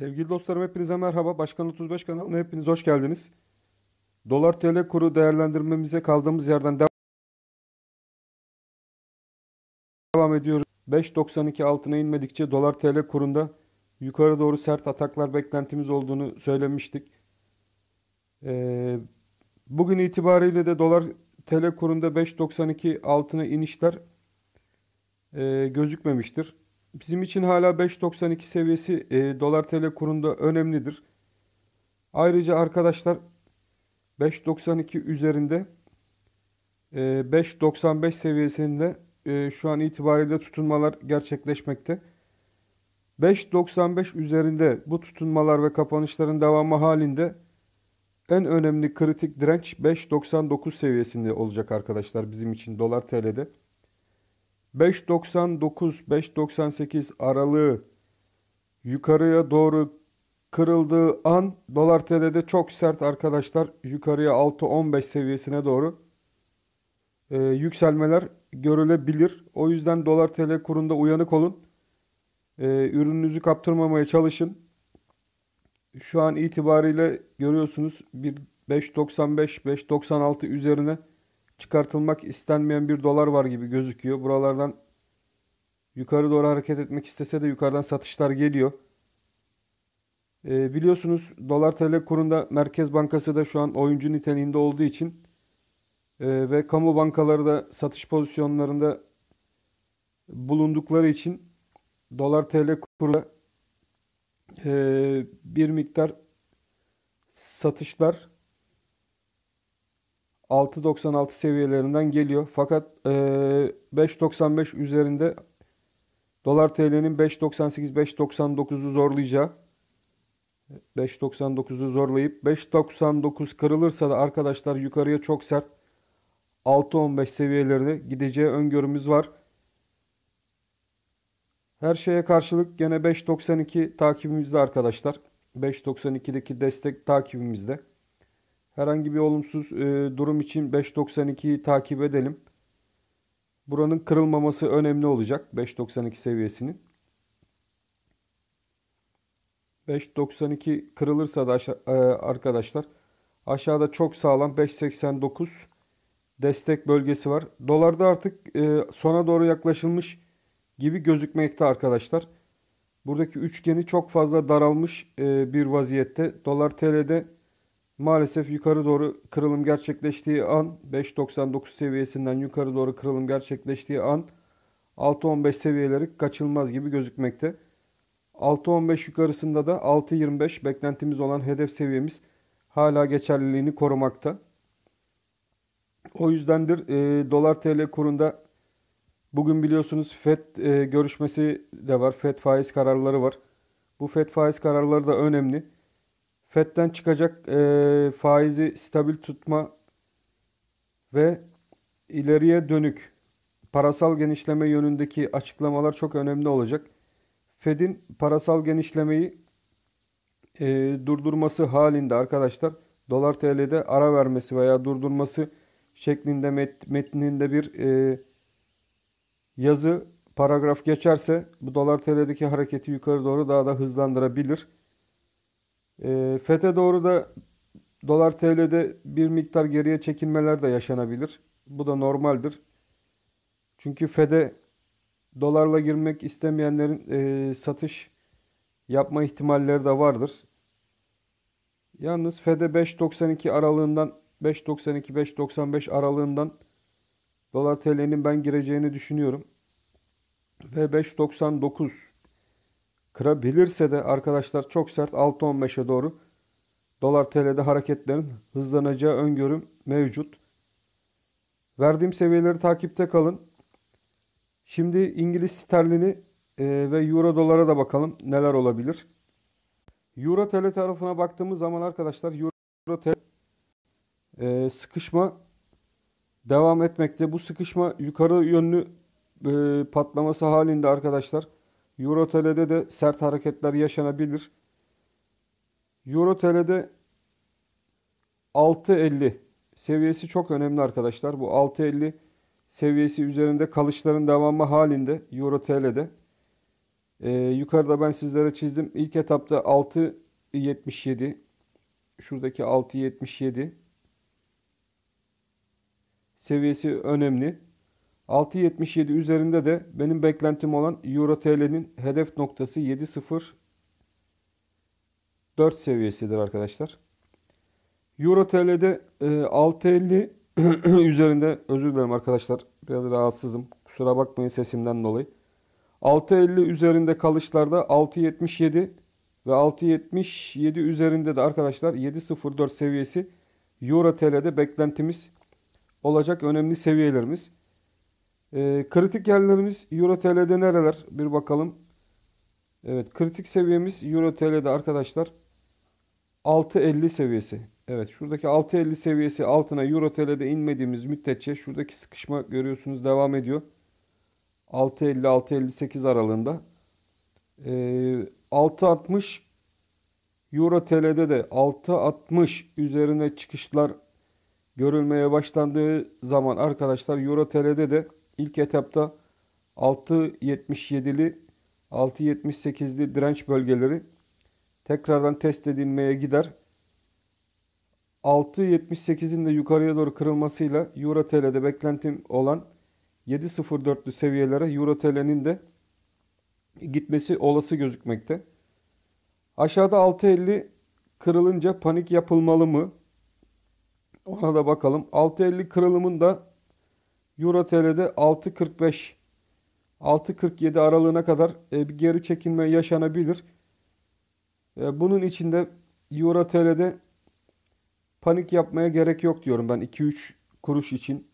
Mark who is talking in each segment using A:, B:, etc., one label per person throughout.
A: Sevgili dostlarım hepinize merhaba. Başkan 35 kanalına hepiniz hoş geldiniz. Dolar TL kuru değerlendirmemize kaldığımız yerden devam ediyoruz. 5.92 altına inmedikçe dolar TL kurunda yukarı doğru sert ataklar beklentimiz olduğunu söylemiştik. Ee, bugün itibariyle de dolar TL kurunda 5.92 altına inişler e, gözükmemiştir. Bizim için hala 5.92 seviyesi e, dolar tl kurunda önemlidir. Ayrıca arkadaşlar 5.92 üzerinde e, 5.95 seviyesinde e, şu an itibariyle tutunmalar gerçekleşmekte. 5.95 üzerinde bu tutunmalar ve kapanışların devamı halinde en önemli kritik direnç 5.99 seviyesinde olacak arkadaşlar bizim için dolar TL'de. 5.99-5.98 aralığı yukarıya doğru kırıldığı an dolar TL'de çok sert arkadaşlar yukarıya 6.15 seviyesine doğru e, yükselmeler görülebilir. O yüzden dolar TL kurunda uyanık olun. E, ürününüzü kaptırmamaya çalışın. Şu an itibariyle görüyorsunuz bir 5.95 5.96 üzerine çıkartılmak istenmeyen bir dolar var gibi gözüküyor. Buralardan yukarı doğru hareket etmek istese de yukarıdan satışlar geliyor. E, biliyorsunuz dolar tl kurunda Merkez Bankası da şu an oyuncu niteliğinde olduğu için e, ve kamu bankaları da satış pozisyonlarında bulundukları için dolar tl kurunda e, bir miktar satışlar 6.96 seviyelerinden geliyor. Fakat e, 5.95 üzerinde dolar TL'nin 5.98-5.99'u zorlayacağı 5.99'u zorlayıp 5.99 kırılırsa da arkadaşlar yukarıya çok sert 6.15 seviyelerine gideceği öngörümüz var. Her şeye karşılık gene 5.92 takibimizde arkadaşlar. 5.92'deki destek takibimizde. Herhangi bir olumsuz e, durum için 5.92'yi takip edelim. Buranın kırılmaması önemli olacak 5.92 seviyesinin. 5.92 kırılırsa da aşağı, e, arkadaşlar aşağıda çok sağlam 5.89 destek bölgesi var. Dolarda artık e, sona doğru yaklaşılmış gibi gözükmekte arkadaşlar. Buradaki üçgeni çok fazla daralmış e, bir vaziyette. Dolar TL'de Maalesef yukarı doğru kırılım gerçekleştiği an 5.99 seviyesinden yukarı doğru kırılım gerçekleştiği an 6.15 seviyeleri kaçılmaz gibi gözükmekte. 6.15 yukarısında da 6.25 beklentimiz olan hedef seviyemiz hala geçerliliğini korumakta. O yüzdendir e, dolar TL kurunda bugün biliyorsunuz FED e, görüşmesi de var. FED faiz kararları var. Bu FED faiz kararları da önemli. FED'den çıkacak e, faizi stabil tutma ve ileriye dönük parasal genişleme yönündeki açıklamalar çok önemli olacak. Fed'in parasal genişlemeyi e, durdurması halinde arkadaşlar dolar TL'de ara vermesi veya durdurması şeklinde met, metninde bir e, yazı paragraf geçerse bu dolar TL'deki hareketi yukarı doğru daha da hızlandırabilir. E, ee, FETÖ doğru da dolar TL'de bir miktar geriye çekilmeler de yaşanabilir. Bu da normaldir. Çünkü FED'e dolarla girmek istemeyenlerin e, satış yapma ihtimalleri de vardır. Yalnız FED'e 5.92 aralığından 5.92-5.95 aralığından dolar TL'nin ben gireceğini düşünüyorum. Ve 5.99 Kırabilirse de arkadaşlar çok sert 6.15'e doğru dolar TL'de hareketlerin hızlanacağı öngörüm mevcut. Verdiğim seviyeleri takipte kalın. Şimdi İngiliz sterlini e, ve euro dolara da bakalım neler olabilir. Euro TL tarafına baktığımız zaman arkadaşlar euro TL e, sıkışma devam etmekte. Bu sıkışma yukarı yönlü e, patlaması halinde arkadaşlar Eurotel'de de sert hareketler yaşanabilir. Eurotel'de 6.50 seviyesi çok önemli arkadaşlar. Bu 6.50 seviyesi üzerinde kalışların devamı halinde Eurotel'de. Ee, yukarıda ben sizlere çizdim. İlk etapta 6.77 şuradaki 6.77 seviyesi önemli. 6.77 üzerinde de benim beklentim olan Euro TL'nin hedef noktası 7.04 seviyesidir arkadaşlar. Euro TL'de 6.50 e, üzerinde özür dilerim arkadaşlar. Biraz rahatsızım. Kusura bakmayın sesimden dolayı. 6.50 üzerinde kalışlarda 6.77 ve 6.77 üzerinde de arkadaşlar 7.04 seviyesi Euro TL'de beklentimiz olacak önemli seviyelerimiz. E, kritik yerlerimiz Euro TL'de nereler? Bir bakalım. Evet kritik seviyemiz Euro TL'de arkadaşlar 6.50 seviyesi. Evet şuradaki 6.50 seviyesi altına Euro TL'de inmediğimiz müddetçe şuradaki sıkışma görüyorsunuz devam ediyor. 6.50-6.58 aralığında. E, ee, 6.60 Euro TL'de de 6.60 üzerine çıkışlar görülmeye başlandığı zaman arkadaşlar Euro TL'de de İlk etapta 6.77'li 6.78'li direnç bölgeleri tekrardan test edilmeye gider. 6.78'in de yukarıya doğru kırılmasıyla Euro TL'de beklentim olan 7.04'lü seviyelere Euro TL'nin de gitmesi olası gözükmekte. Aşağıda 6.50 kırılınca panik yapılmalı mı? Ona da bakalım. 6.50 kırılımın da Euro TL'de 6.45 6.47 aralığına kadar e, bir geri çekilme yaşanabilir. E, bunun içinde de Euro TL'de panik yapmaya gerek yok diyorum ben 2-3 kuruş için.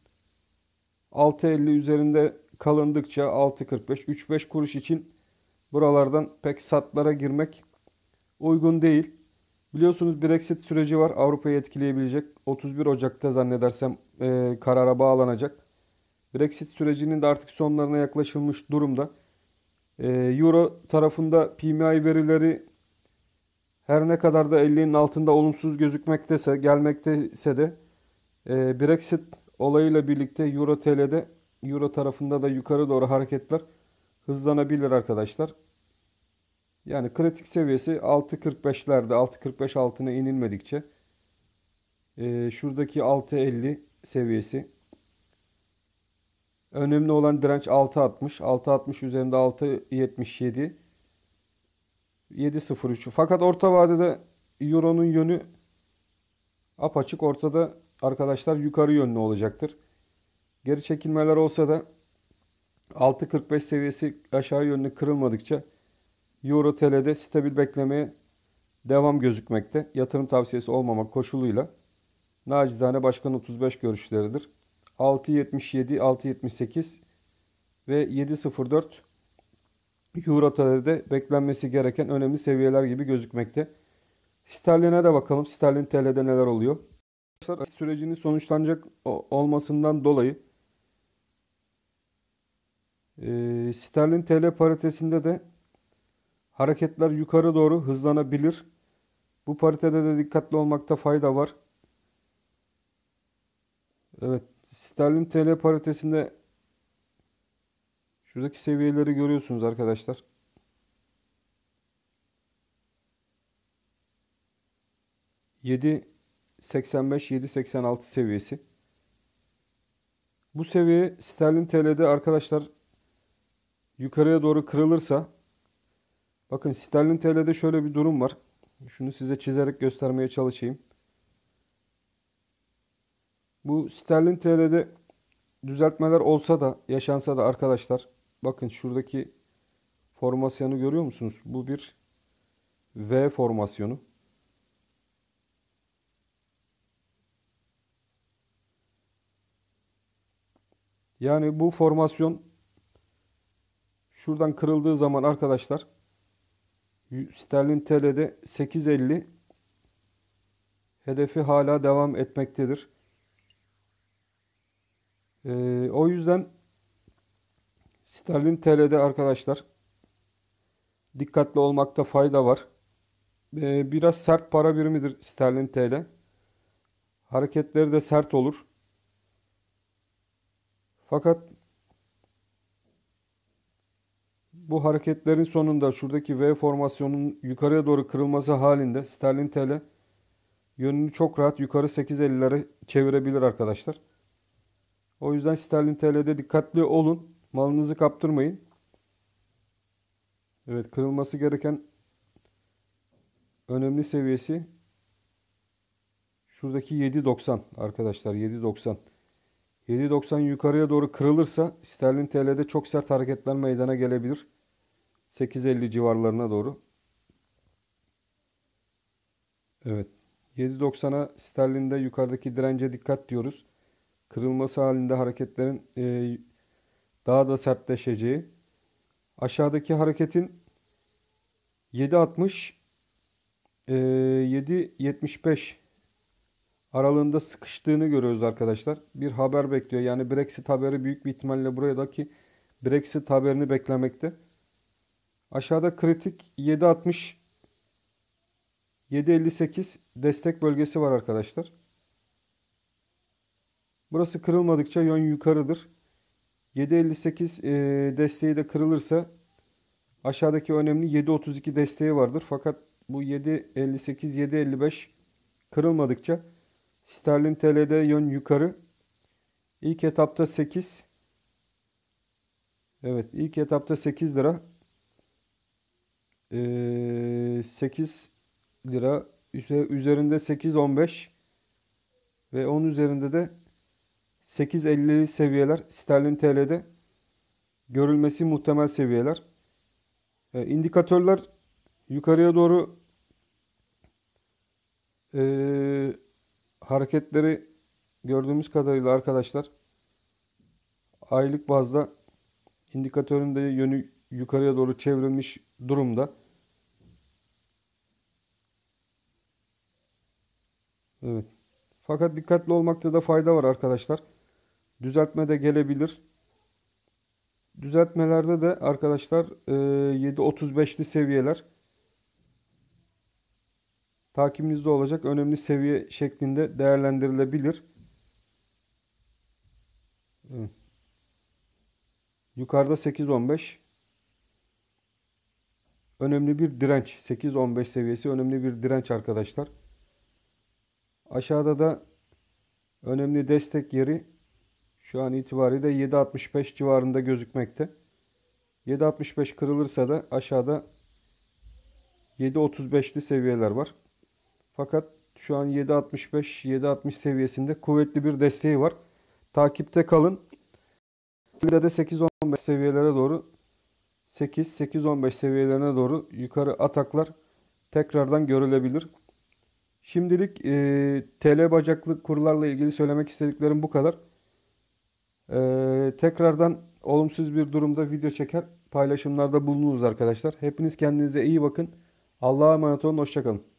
A: 6.50 üzerinde kalındıkça 6.45 3-5 kuruş için buralardan pek satlara girmek uygun değil. Biliyorsunuz Brexit süreci var. Avrupa'yı etkileyebilecek. 31 Ocak'ta zannedersem e, karara bağlanacak. Brexit sürecinin de artık sonlarına yaklaşılmış durumda. Ee, Euro tarafında PMI verileri her ne kadar da 50'nin altında olumsuz gözükmektese, gelmektese de e, Brexit olayıyla birlikte Euro TL'de Euro tarafında da yukarı doğru hareketler hızlanabilir arkadaşlar. Yani kritik seviyesi 6.45'lerde 6.45 altına inilmedikçe e, şuradaki 6.50 seviyesi Önemli olan direnç 6.60. 6.60 üzerinde 6.77. 7.03. Fakat orta vadede Euro'nun yönü apaçık ortada arkadaşlar yukarı yönlü olacaktır. Geri çekilmeler olsa da 6.45 seviyesi aşağı yönlü kırılmadıkça Euro TL'de stabil beklemeye devam gözükmekte. Yatırım tavsiyesi olmamak koşuluyla nacizane başkan 35 görüşleridir. 6.77, 6.78 ve 7.04 Euro TL'de beklenmesi gereken önemli seviyeler gibi gözükmekte. Sterlin'e de bakalım. Sterlin TL'de neler oluyor? Arkadaşlar sürecinin sonuçlanacak olmasından dolayı e, Sterlin TL paritesinde de hareketler yukarı doğru hızlanabilir. Bu paritede de dikkatli olmakta fayda var. Evet Sterlin TL paritesinde şuradaki seviyeleri görüyorsunuz arkadaşlar. Yedi 85-7.86 seviyesi. Bu seviye sterlin TL'de arkadaşlar yukarıya doğru kırılırsa bakın sterlin TL'de şöyle bir durum var. Şunu size çizerek göstermeye çalışayım. Bu sterlin TL'de düzeltmeler olsa da yaşansa da arkadaşlar bakın şuradaki formasyonu görüyor musunuz? Bu bir V formasyonu. Yani bu formasyon şuradan kırıldığı zaman arkadaşlar sterlin TL'de 8.50 hedefi hala devam etmektedir. Ee, o yüzden sterlin TL'de arkadaşlar dikkatli olmakta fayda var. Ee, biraz sert para birimidir sterlin TL. Hareketleri de sert olur. Fakat bu hareketlerin sonunda şuradaki V formasyonun yukarıya doğru kırılması halinde sterlin TL yönünü çok rahat yukarı 8.50'lere çevirebilir arkadaşlar. O yüzden sterlin TL'de dikkatli olun. Malınızı kaptırmayın. Evet kırılması gereken önemli seviyesi şuradaki 7.90 arkadaşlar 7.90. 7.90 yukarıya doğru kırılırsa sterlin TL'de çok sert hareketler meydana gelebilir. 8.50 civarlarına doğru. Evet. 7.90'a sterlinde yukarıdaki dirence dikkat diyoruz kırılması halinde hareketlerin e, daha da sertleşeceği. Aşağıdaki hareketin 7.60 e, 7.75 aralığında sıkıştığını görüyoruz arkadaşlar. Bir haber bekliyor. Yani Brexit haberi büyük bir ihtimalle buradaki Brexit haberini beklemekte. Aşağıda kritik 7.60 7.58 destek bölgesi var arkadaşlar. Burası kırılmadıkça yön yukarıdır. 758 e, desteği de kırılırsa aşağıdaki önemli 732 desteği vardır. Fakat bu 758 755 kırılmadıkça sterlin TL'de yön yukarı. İlk etapta 8 Evet ilk etapta 8 lira 8 e, lira üzerinde 8-15 ve 10 üzerinde de 8.50 seviyeler sterlin TL'de görülmesi muhtemel seviyeler. E, indikatörler yukarıya doğru e, hareketleri gördüğümüz kadarıyla arkadaşlar aylık bazda indikatörün de yönü yukarıya doğru çevrilmiş durumda. Evet. Fakat dikkatli olmakta da fayda var arkadaşlar. Düzeltme de gelebilir. Düzeltmelerde de arkadaşlar 7.35'li e, seviyeler takibinizde olacak önemli seviye şeklinde değerlendirilebilir. Evet. Yukarıda 8.15 önemli bir direnç. 8.15 seviyesi önemli bir direnç arkadaşlar. Aşağıda da önemli destek yeri şu an itibariyle 7.65 civarında gözükmekte. 7.65 kırılırsa da aşağıda 7.35'li seviyeler var. Fakat şu an 7.65-7.60 seviyesinde kuvvetli bir desteği var. Takipte kalın. Bir de 8.15 seviyelere doğru 8-8.15 seviyelerine doğru yukarı ataklar tekrardan görülebilir. Şimdilik e, TL bacaklı kurlarla ilgili söylemek istediklerim bu kadar. Ee, tekrardan olumsuz bir durumda video çeker paylaşımlarda bulunuruz arkadaşlar. Hepiniz kendinize iyi bakın. Allah'a emanet olun. Hoşçakalın.